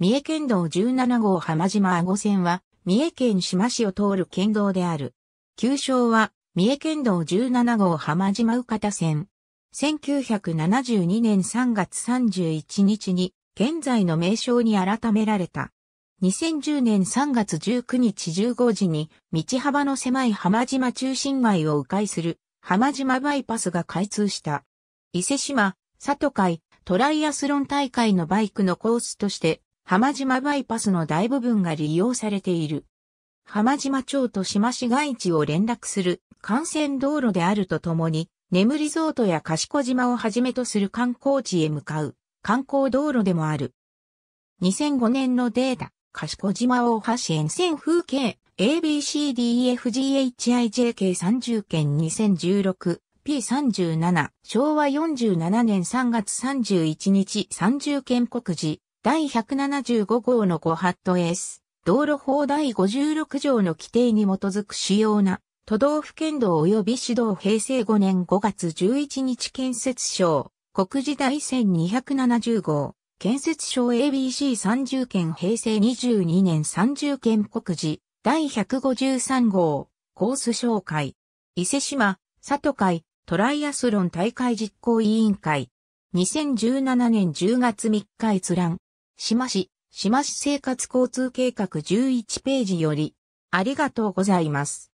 三重県道17号浜島阿護線は、三重県島市を通る県道である。旧称は、三重県道17号浜島宇方線。1972年3月31日に、現在の名称に改められた。2010年3月19日15時に、道幅の狭い浜島中心街を迂回する、浜島バイパスが開通した。伊勢島、里海、トライアスロン大会のバイクのコースとして浜島バイパスの大部分が利用されている。浜島町と島市街地を連絡する幹線道路であるとともに、眠リゾートや賢島をはじめとする観光地へ向かう観光道路でもある。2005年のデータ、賢島大橋沿線風景、ABCDEFGHIJK30 県 2016P37 昭和47年3月31日30県告示第175号の5ハット S、道路法第56条の規定に基づく主要な都道府県道及び市道平成5年5月11日建設省、国事第1270号、建設省 ABC30 件平成22年30件国事、第153号、コース紹介。伊勢島、里会、トライアスロン大会実行委員会。2017年10月3日閲覧。志摩市、志摩市生活交通計画11ページより、ありがとうございます。